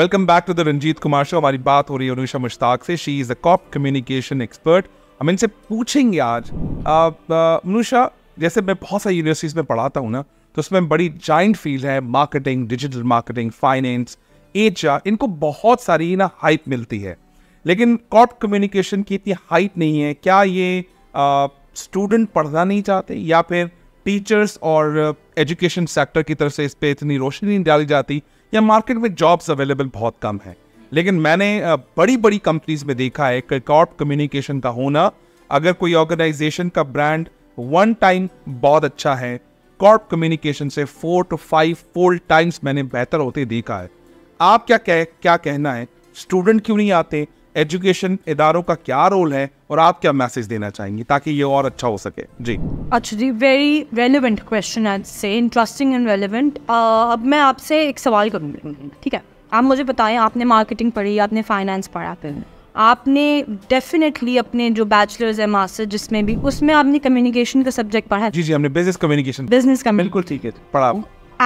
Welcome back to the Ranjit Kumar show हमारी बात हो रही है अनुषा मुश्ताक से she is a corp communication expert हम इनसे पूछेंगे आज अनुषा जैसे मैं बहुत सारी यूनिवर्सिटीज़ में पढ़ाता हूँ ना तो उसमें बड़ी जॉइंट फील्ड है marketing digital marketing finance H इनको बहुत सारी ना हाइप मिलती है लेकिन कॉप कम्युनिकेशन की इतनी हाइप नहीं है क्या ये स्टूडेंट पढ़ना नहीं चाहते या फिर टीचर्स और एजुकेशन सेक्टर की तरफ से इस पर इतनी रोशनी नहीं डाली जाती या मार्केट में जॉब्स अवेलेबल बहुत कम है लेकिन मैंने बड़ी बड़ी कंपनीज में देखा है कि कॉर्प कम्युनिकेशन का होना अगर कोई ऑर्गेनाइजेशन का ब्रांड वन टाइम बहुत अच्छा है कॉर्प कम्युनिकेशन से four to five four times मैंने बेहतर होते देखा है आप क्या कह क्या कहना है स्टूडेंट क्यों नहीं आते एजुकेशन इदारों का क्या रोल है और आप क्या मैसेज देना चाहेंगी ताकि ये और अच्छा हो सके जी अच्छा जी very relevant question so interesting and relevant अब मैं आपसे एक सवाल करूँगी ठीक है आप मुझे बताएं आपने मार्केटिंग पढ़ी आपने फाइनेंस पढ़ा फिर आपने डेफिनेटली अपने जो बैचलर्स है मास्टर जिसमें भी उसमें आपने कम्युनिकेशन का सब्जेक्ट पढ़ा है जी जी हमने बिजनेस कम्युनिकेशन बिजनेस का बिल्कुल ठीक है पढ़ा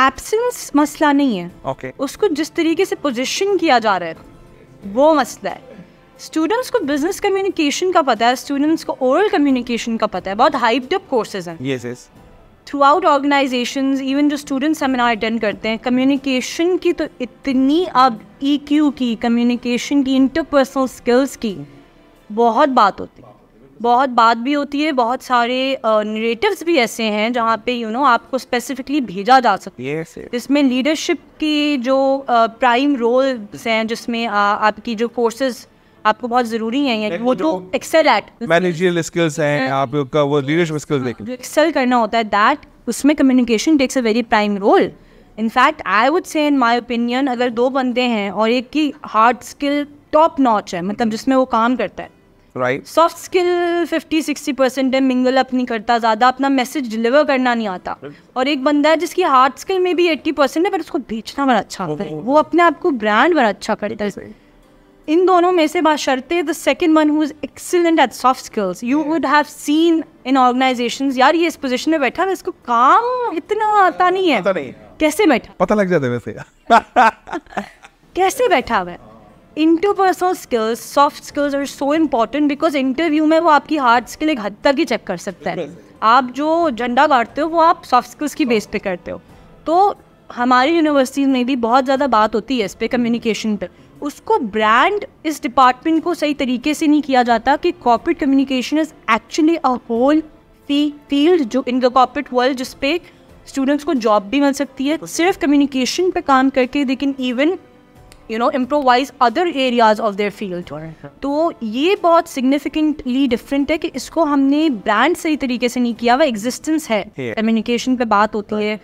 एबसेंस मसला नहीं है ओके okay. उसको जिस तरीके से पोजिशन किया जा रहा है वो मसला है स्टूडेंट्स को बिजनेस कम्युनिकेशन का पता है स्टूडेंट्स को ओरल कम्युनिकेशन का पता है बहुत हाइप डप कोर्सेज हैं yes yes throughout organisation even जो स्टूडेंट सेमिनार अटेंड करते हैं कम्युनिकेशन की तो इतनी अब ई e क्यू की कम्युनिकेशन की इंटरपर्सनल स्किल्स की बहुत बात होती है बहुत बात भी होती है बहुत सारे नरेटिव्स uh, भी ऐसे हैं जहाँ पे यू you नो know, आपको स्पेसिफिकली भेजा जा सकता है yes, इसमें लीडरशिप की जो प्राइम uh, रोल्स हैं जिसमें uh, आपकी जो कोर्सेज आपको बहुत जरूरी है वो तो एक्सेल एट मैनेजरियल स्किल्स हैं हाँ। आपका वो लीडरशिप हाँ, स्किल्स जो एक्सेल करना होता है दैट उसमें communication takes a very prime role in fact I would say in my opinion अगर दो बंदे हैं और एक की हार्ड स्किल टॉप नॉच है मतलब जिसमें वो काम करता है right soft skill fifty sixty percent है मिंगल अप नहीं करता ज़्यादा अपना मैसेज डिलीवर करना नहीं आता और एक बंदा है जिसकी हार्ड स्किल में भी एट्टी परसेंट है पर उसको बेचना बड़ा अच्छा आता है वो अपने आप को ब्रांड बड़ा अच्छा करता है इन दोनों में से बात शर्ते the second one who is excellent at soft skills you would have seen in organisation यार ये इस पोजिशन में बैठा है इसको काम इतना आता नहीं है नहीं। कैसे बैठा पता लग जाता है वैसे कैसे बैठा हुआ interpersonal skills soft skills are so important because interview में वो आपकी हार्ड स्किल एक हद तक ही चेक कर सकता है आप जो झंडा गाड़ते हो वो आप सॉफ्ट स्किल्स की बेस पे करते हो तो हमारी यूनिवर्सिटीज़ में भी बहुत ज़्यादा बात होती है इस पर कम्युनिकेशन पर उसको ब्रांड इस डिपार्टमेंट को सही तरीके से नहीं किया जाता कि corporate communication is actually a whole फी फील्ड जो इन द कॉर्पोरेट वर्ल्ड जिसपे स्टूडेंट्स को जॉब भी मिल सकती है सिर्फ कम्युनिकेशन पे काम करके लेकिन even you know improvise other areas of their field तो ये बहुत सिग्निफिकेंटली डिफरेंट है कि इसको हमने ब्रांड सही तरीके से नहीं किया हुआ एग्जिस्टेंस है कम्युनिकेशन yeah. पे बात होती है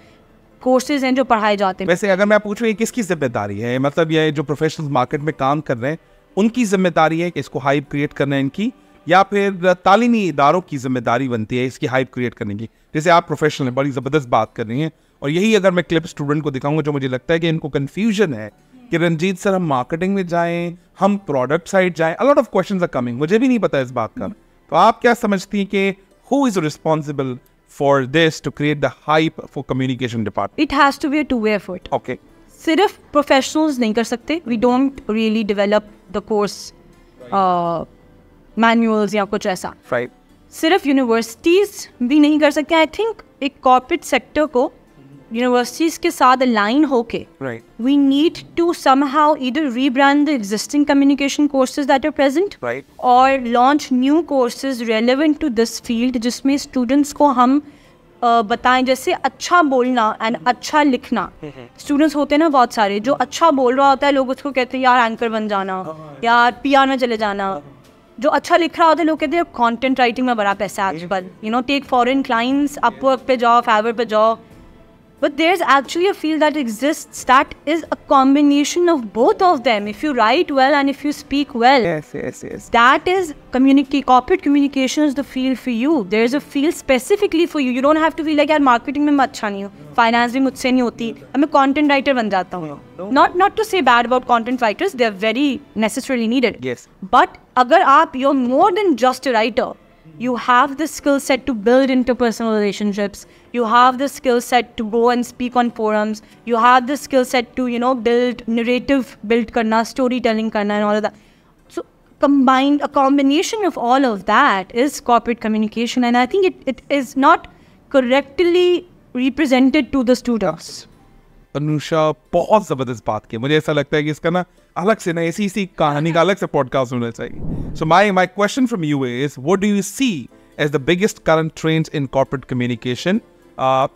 कोर्सेज हैं जो पढ़ाए जाते हैं वैसे अगर मैं पूछूँ ये किसकी जिम्मेदारी है मतलब ये जो प्रोफेशनल मार्केट में काम कर रहे हैं उनकी जिम्मेदारी है कि इसको हाइप क्रिएट करना है इनकी या फिर तालीमी इदारों की जिम्मेदारी बनती है इसकी हाइप क्रिएट करने की जैसे आप प्रोफेशनल हैं बड़ी ज़बरदस्त बात कर रही हैं और यही अगर मैं क्लिप स्टूडेंट को दिखाऊंगा जो मुझे लगता है कि इनको कन्फ्यूजन है कि रंजीत सर हम मार्केटिंग में जाएं हम प्रोडक्ट साइड जाएं a lot of question are coming मुझे भी नहीं पता इस बात का तो आप क्या समझती हैं कि who is responsible for this to create the hype for communication department? It has to be a two-way effort. Okay. Sirf professionals nahi kar sakte. We don't really develop the course uh, manuals ya kuch aisa. Right. Sirf universities bhi nahi kar sakte. I think a corporate sector ko universities के साथ align होके we need to somehow इधर rebrand the existing communication courses that are present और launch new courses relevant to this field जिसमें students को हम uh, बताएं जैसे अच्छा बोलना एंड अच्छा लिखना स्टूडेंट्स हम्म, हम्म। होते हैं ना बहुत सारे जो अच्छा बोल रहा होता है लोग उसको कहते हैं यार एंकर बन जाना हाँ, हाँ। यार पी आर में चले जाना हाँ, जो अच्छा लिख रहा होता है लोग कहते हैं कॉन्टेंट राइटिंग में बड़ा पैसा आज आजकल you know take foreign clients Upwork पे जाओ फाइवर पे जाओ But there's actually a field that exists that is a combination of both of them. If you write well and if you speak well, yes, yes, yes. That is community. Corporate communication is the field for you. There's a field specifically for you. You don't have to be like यार marketing में मैं अच्छा नहीं हूँ, finance भी I नहीं होती, अब content writer बन जाता हूँ. Not not to say bad about content writers, they're very necessarily needed. Yes. But अगर you're more than just a writer you have the skill set to build interpersonal relationships you have the skill set to go and speak on forums you have the skill set to you know build narrative build karna storytelling karna and all of that so combined a combination of all of that is corporate communication and i think it, it is not correctly represented to the students Anusha बहुत ज़बरदस्त बात की मुझे ऐसा लगता है कि इसका ना अलग से ना ऐसी इसी कहानी का अलग से पॉडकास्ट होना चाहिए so my my question from you is what do you see as the biggest current trends in corporate communication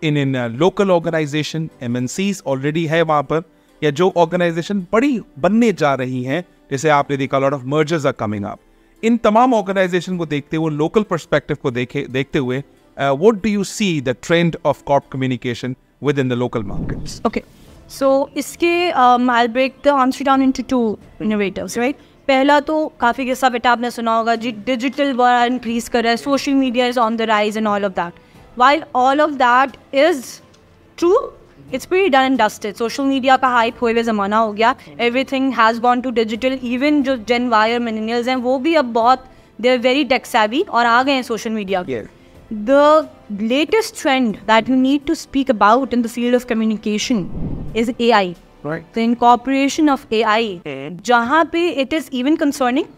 in in local organisation am already है वहाँ पर या जो ऑर्गेनाइजेशन बड़ी बनने जा रही हैं जैसे आपने देखा lot of mergers are coming up in तमाम ऑर्गेनाइजेशन को देखते हुए लोकल परस्पेक्टिव को देखे देखते हुए what do you see the trend of corp communication within the local markets. Okay. So, iske, um, I'll break the answer down into two innovators, right? पहला तो काफ़ी किस्सा बेटा आपने सुना होगा जी डिजिटल वर्ल्ड इंक्रीज कर रहा है social media is on the rise and all of that while all of that is true it's pre done and dusted social media का हाइप हुए हुए ज़माना हो गया everything has gone to digital even जो gen wire millennials हैं वो भी अब बहुत दे आर वेरी टेक्सैवी और आ गए हैं सोशल मीडिया के yeah the latest trend that you need to speak about in the field of communication is AI. Right. The incorporation of AI, and? jahan pe it is even concerning,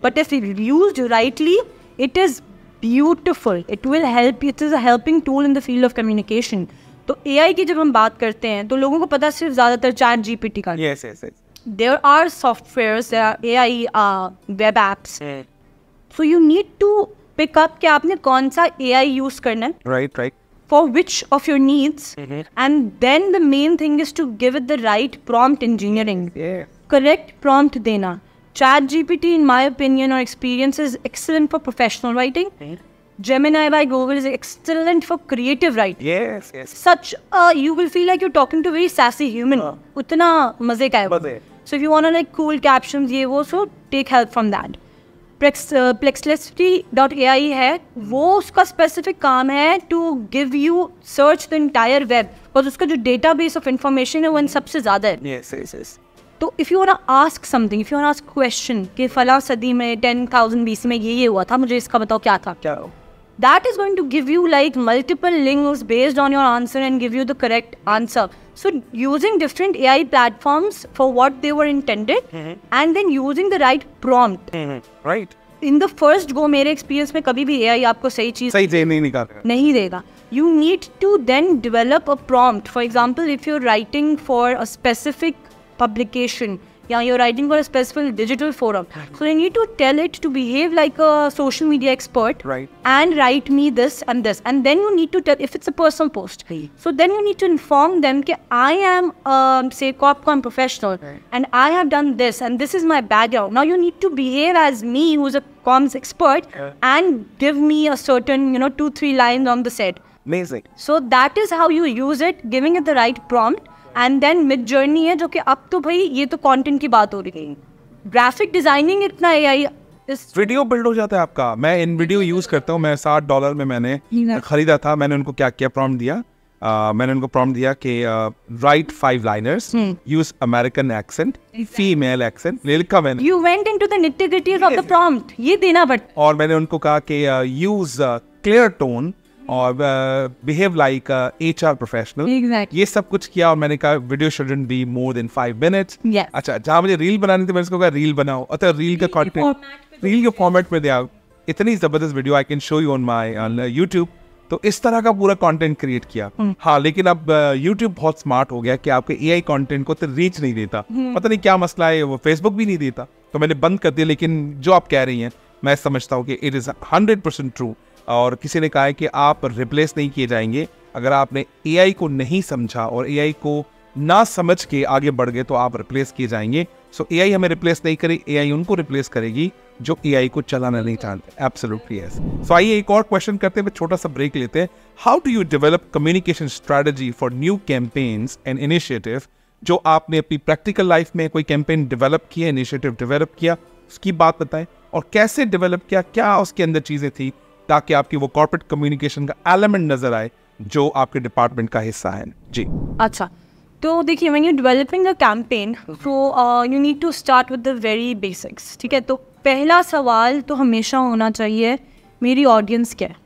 but if used rightly, it is beautiful. It will help. It is a helping tool in the field of communication. तो AI की जब हम बात करते हैं तो लोगों को पता सिर्फ ज़्यादातर चैट जीपीटी का yes, yes, yes. There are softwares, there are AI uh, web apps. So you need to pick up कि आपने कौन सा एआई यूज करना है right right for which of your needs and then the main thing is to give it the right prompt engineering correct prompt देना Chat GPT in my opinion और experience is excellent for professional writing Gemini by Google is excellent for creative writing. Yes, yes. Such a uh, you will feel like you're talking to a very sassy human. Uh, उतना मजे का है. मजे. So if you want to like cool captions ये वो so take help from that. Perplexity dot A I है वो उसका स्पेसिफिक काम है to give you search the entire web but उसका जो डेटा बेस ऑफ इंफॉर्मेशन है वो इन सबसे ज़्यादा है yes, yes, yes. तो if you ask something if you ask question कि फला सदी में टेन थाउजेंड बीस में ये ये हुआ था मुझे इसका बताओ क्या था क्या that is going to give you like multiple links based on your answer and give you the correct answer so using different ai platforms for what they were intended mm-hmm. and then using the right prompt mm-hmm. right In the first गो मेरे experience में कभी भी AI आपको सही चीज सही दे नहीं निकालेगा नहीं देगा you need to then develop a prompt for example if you are writing for a specific publication yeah, you're writing for a specific digital forum. So you need to tell it to behave like a social media expert right. and write me this and this. And then you need to tell if it's a personal post. Right. So then you need to inform them that I am, um, say, Copcom professional right. and I have done this and this is my background. Now you need to behave as me who's a comms expert yeah. and give me a certain, you know, two, three lines on the set. Amazing. So that is how you use it, giving it the right prompt and then Midjourney है जो कि अब तो भाई ये तो content की बात हो रही है ग्राफिक डिजाइनिंग इतना एआई वीडियो बिल्ड हो जाता है आपका मैं इन वीडियो यूज करता हूँ मैं साठ डॉलर में मैंने खरीदा था मैंने उनको क्या किया प्रॉम्प्ट दिया Uh, मैंने उनको प्रॉम्प्ट दिया कि write five liners use American accent female accent लिखा मैंने you went into the nitty gritty of the prompt ये देना बट और मैंने उनको कहा कि यूज क्लियर टोन और behave like H R professional ये सब कुछ किया और मैंने कहा video shouldn't be more than five minutes अच्छा जहां मुझे रील बनानी थी मैंने उसको कहा रील बनाओ अतः तो रील का कॉन्टेंट रील के फॉर्मेट तो में दिया इतनी जबरदस्त video I can show you on my YouTube तो इस तरह का पूरा कंटेंट क्रिएट किया हम्म। हाँ लेकिन अब यूट्यूब uh, बहुत स्मार्ट हो गया कि आपके ए आई कॉन्टेंट को तो रीच नहीं देता हम्म। पता नहीं क्या मसला है वो फेसबुक भी नहीं देता तो मैंने बंद कर दिया लेकिन जो आप कह रही हैं मैं समझता हूँ कि it is hundred percent true और किसी ने कहा है कि आप रिप्लेस नहीं किए जाएंगे अगर आपने ए को नहीं समझा और ए को ना समझ के आगे बढ़ गए तो आप रिप्लेस किए जाएंगे सो ए आई हमें रिप्लेस नहीं करे ए आई उनको रिप्लेस करेगी जो ए आई को चलाना नहीं चाहते एब्सोल्युटली यस सो आइए एक और क्वेश्चन करते हुए छोटा सा ब्रेक लेते हैं how do you develop communication strategy for new campaigns and initiative जो आपने अपनी प्रैक्टिकल लाइफ में कोई कैंपेन डेवलप किया इनिशिएटिव डेवलप किया उसकी बात बताएं और कैसे डेवलप किया क्या उसके अंदर चीज़ें थी ताकि आपकी वो कॉर्पोरेट कम्युनिकेशन का एलिमेंट नजर आए जो आपके डिपार्टमेंट का हिस्सा है जी अच्छा तो देखिए when you developing a campaign so you need to start with the very basics ठीक है तो पहला सवाल तो हमेशा होना चाहिए मेरी ऑडियंस क्या है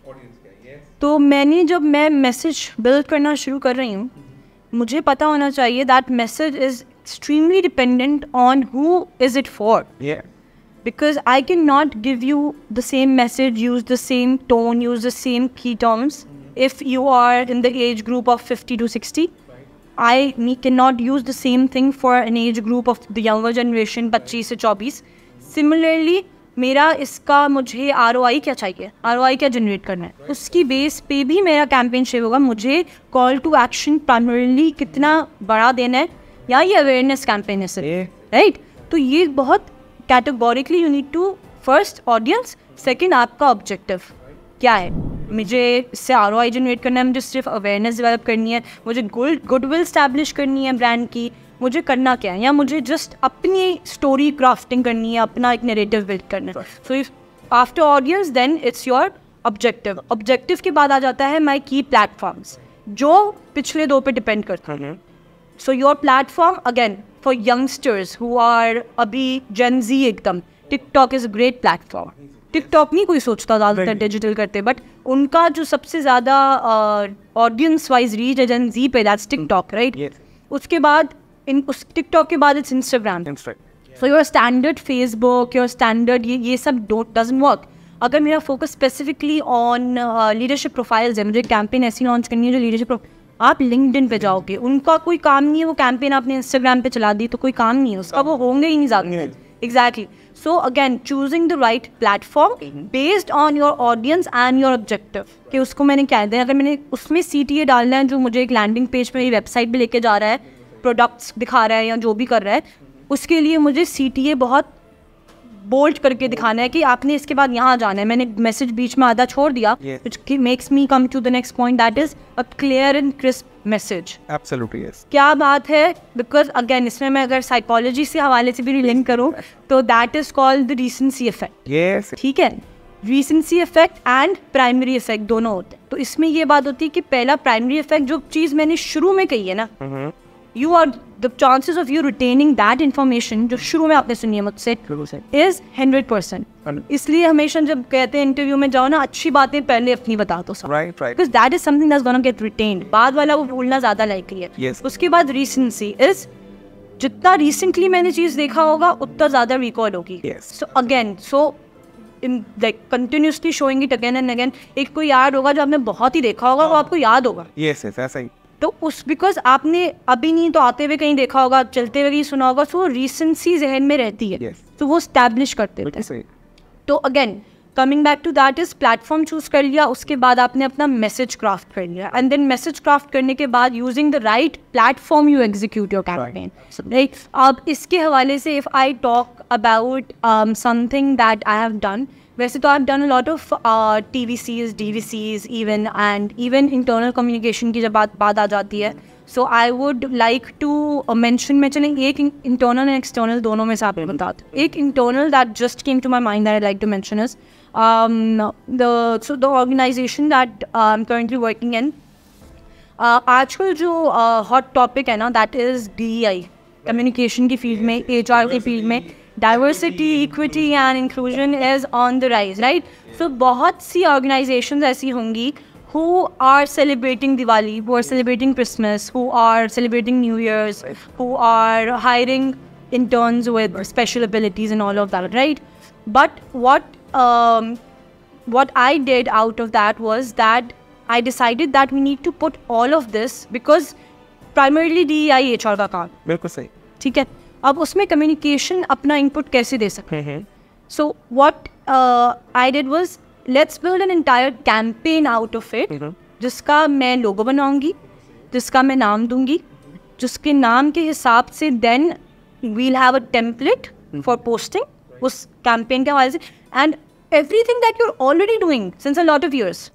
तो मैंने जब मैं मैसेज बिल्ड करना शुरू कर रही हूँ मुझे पता होना चाहिए that message is extremely dependent on who is it for because I cannot give you the same message, use the same tone, use the same key terms if you are in the age group of 50 to 60. I cannot use the same thing for an age group of the younger generation, बच्ची से चौबीस Similarly, मेरा इसका मुझे are क्या चाहिए are क्या generate करना है उसकी बेस पे भी मेरा कैंपेन शेप होगा मुझे कॉल टू एक्शन प्राइमरली कितना बड़ा देना है या ये अवेयरनेस कैंपेन है सर राइट तो ये बहुत categorically you need to first audience second आपका ऑब्जेक्टिव क्या है मुझे इससे आर ओ आई जनरेट करना है मुझे सिर्फ अवेयरनेस डेवलप करनी है मुझे गुड गुडविल स्टैब्लिश करनी है ब्रांड की मुझे करना क्या है या मुझे जस्ट अपनी स्टोरी क्राफ्टिंग करनी है अपना एक नेरेटिव बिल्ड करना है so if after audience then it's your objective objective के बाद आ जाता है माई की प्लेटफॉर्म्स जो पिछले दो पे डिपेंड करते हैं hmm. So your platform again for youngsters who are अभी जेन जी एकदम TikTok is great platform TikTok नहीं कोई सोचता ज़्यादातर डिजिटल करते बट उनका जो सबसे ज़्यादा ऑडियंस वाइज रीच है जेन जी पे दैट्स टिकटॉक राइट उसके बाद इन उस टिकटॉक के बाद it's Instagram so your standard Facebook your standard ये ये सब डोंट डजेंट वर्क अगर मेरा focus specifically on leadership profiles है मुझे कैंपेन ऐसी लॉन्च करनी है जो लीडरशिप आप लिंकड पे जाओगे उनका कोई काम नहीं है वो कैंपेन आपने इंस्टाग्राम पे चला दी तो कोई काम नहीं है उसका वो होंगे ही नहीं ज़्यादा exactly so again choosing the right platform based on your audience and your objective कि उसको मैंने क्या दिया अगर मैंने उसमें सी टी ए डालना है जो मुझे एक लैंडिंग पेज मेरी वेबसाइट भी लेके जा रहा है प्रोडक्ट्स दिखा रहा है या जो भी कर रहा है उसके लिए मुझे सी टी ए बहुत बोल्ड करके दिखाना है कि आपने इसके बाद यहाँ जाना है मैंने मैसेज बीच में आधा छोड़ दिया makes me come to the next point that is a clear and crisp message absolutely yes क्या बात है बिकॉज अगेन इसमें मैं अगर साइकोलॉजी से हवाले से भी लिंक करूँ तो that is called the recency effect yes ठीक है recency effect and primary effect दोनों होते हैं तो इसमें यह बात होती है कि पहला प्राइमरी इफेक्ट जो चीज़ मैंने शुरू में कही है ना hmm. You are the chances of you retaining that information जो शुरू में आपने सुनी है मुझसे इज हंड्रेड परसेंट इसलिए हमेशा जब कहते हैं इंटरव्यू में जाओ ना अच्छी बातें पहले अपनी बता दो because that is something that's gonna get retained बाद वाला वो भूलना ज्यादा लाइकली है yes. उसके बाद रिसेंसी इज जितना रिसेंटली मैंने चीज देखा होगा उतना ज्यादा रिकॉल होगी so again so in like continuously showing it again and again एक कोई याद होगा जो आपने बहुत ही देखा होगा वो हाँ। आपको याद होगा यस यस ऐसा ही तो उस बिकॉज आपने अभी नहीं तो आते हुए कहीं देखा होगा चलते हुए कहीं सुना होगा सो रिसेंसी जहन में रहती है तो वो स्टैब्लिश करते तो again coming back to that is platform choose कर लिया उसके बाद आपने अपना मैसेज क्राफ्ट कर लिया एंड देन मैसेज क्राफ्ट करने के बाद using the right platform you execute your campaign right अब इसके हवाले से if I talk about something that I have done वैसे तो I done lot of T V Cs D V Cs even and even internal communication की जब बात बात आ जाती है so I would like to mention मैं चलें एक इंटरनल एंड एक्सटर्नल दोनों में से आप बता दो एक internal that just came to my mind I like to mention is the so the organization that I am currently working in आजकल जो हॉट uh, टॉपिक है ना that is D I communication की फील्ड में H R की field e में diversity, equity and inclusion is on the rise, right? So बहुत सी organizations ऐसी होंगी who are celebrating Diwali, who are celebrating Christmas, who are celebrating New Year's, who are hiring interns with special abilities and all of that, right? But what um, what I did out of that was that I decided that we need to put all of this because primarily DEI HR का काम बिल्कुल सही ठीक है अब उसमें communication अपना input कैसे दे सकते हैं so what I did was let's build an entire campaign out of it जिसका मैं लोगो बनाऊंगी जिसका मैं नाम दूंगी जिसके नाम के हिसाब से then we'll have a template for posting उस कैंपेन के हवाले से and everything that you're already doing since a lot of years.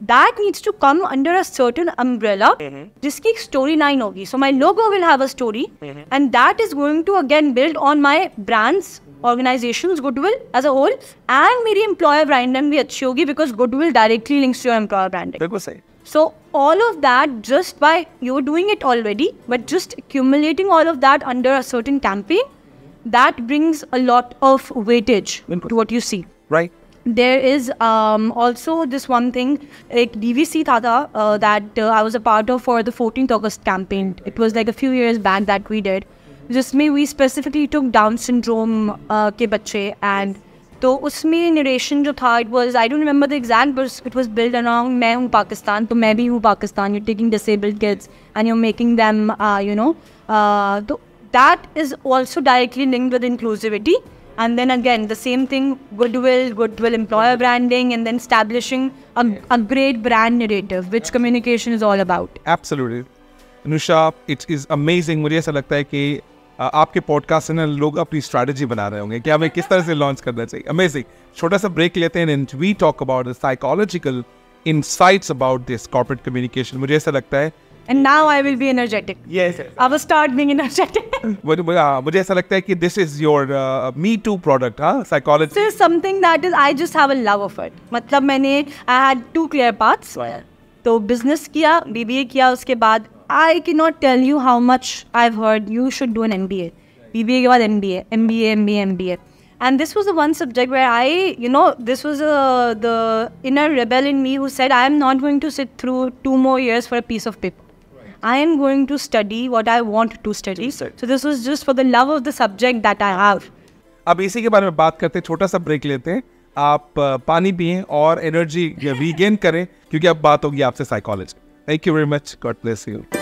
That needs to come under a certain umbrella. Mm-hmm. story line होगी. So my logo will have a story, mm-hmm. and that is going to again build on my brands. Organizations, goodwill as a whole, and my employer branding भी shogi because goodwill directly links to your employer branding. So all of that just by you're doing it already, but just accumulating all of that under a certain campaign, that brings a lot of weightage to what you see right there is um, also this one thing like dvc tata uh, that uh, i was a part of for the 14th august campaign it was like a few years back that we did just me we specifically took down syndrome uh, ke bache and तो उसमें narration was I don't remember the exact, the it was built was build around मैं हूँ पाकिस्तान तो मैं भी हूँ Pakistan you taking disabled kids and you making them you know तो that is also directly link with inclusivity and then again the same thing goodwill goodwill employer branding and then establishing a, a great brand narrative which communication is all about absolutely Nusha, it is amazing mujhe aisa lagta hai ki aapke podcast se log apni strategy bana are honge ki hame kis tarah se launch karna chahiye amazing chota sa break lete and we talk about the psychological insights about this corporate communication mujhe aisa lagta hai and now I will be energetic I will start being energetic मुझे ऐसा लगता है कि this is your me too product हां psychology sir something that is I just have a love of it मतलब मैंने I had two clear paths तो business किया बीबीए किया उसके बाद I can not tell you how much I have heard you should do an MBA BBA के बाद MBA MBA MBA MBA and this was the one subject where i you know this was uh, the inner rebel in me who said i am not going to sit through two more years for a piece of paper I am going to study what I want to study so this was just for the love of the subject that I have अब इसी के बारे में बात करते हैं छोटा सा ब्रेक लेते हैं आप पानी पिए और एनर्जी रीगेन करें क्योंकि अब बात होगी आपसे psychology thank you very much God bless you